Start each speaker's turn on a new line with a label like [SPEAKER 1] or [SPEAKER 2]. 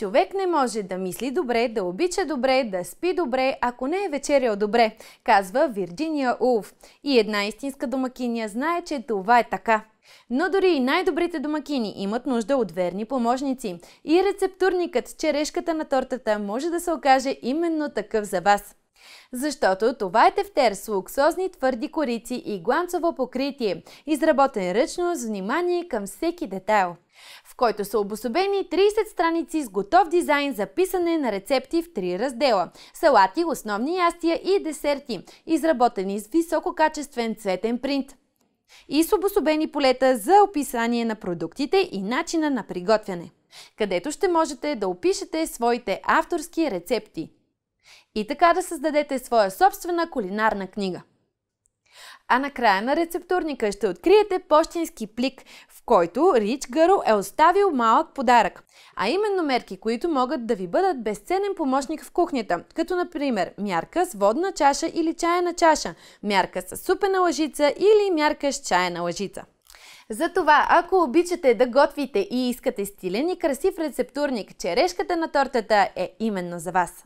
[SPEAKER 1] Човек не може да мисли добре, да обича добре, да спи добре, ако не е вечерял добре, казва Вирджиния Улф. И една истинска домакиня знае, че това е така. Но дори и най-добрите домакини имат нужда от верни помощници. И рецептурникът, черешката на тортата, може да се окаже именно такъв за вас. Защото това е тефтер с луксозни твърди корици и гланцово покритие, изработен ръчно с внимание към всеки детайл в който са обособени 30 страници с готов дизайн за писане на рецепти в три раздела – салати, основни ястия и десерти, изработени с висококачествен цветен принт и с обособени полета за описание на продуктите и начина на приготвяне, където ще можете да опишете своите авторски рецепти – и така да създадете своя собствена кулинарна книга. А накрая на рецептурника ще откриете почтински плик, в който Рич Гърл е оставил малък подарък, а именно мерки, които могат да ви бъдат безценен помощник в кухнята, като например мярка с водна чаша или чайна чаша, мярка с супена лъжица или мярка с чайна лъжица. Затова, ако обичате да готвите и искате стилен и красив рецептурник, черешката на тортата е именно за вас.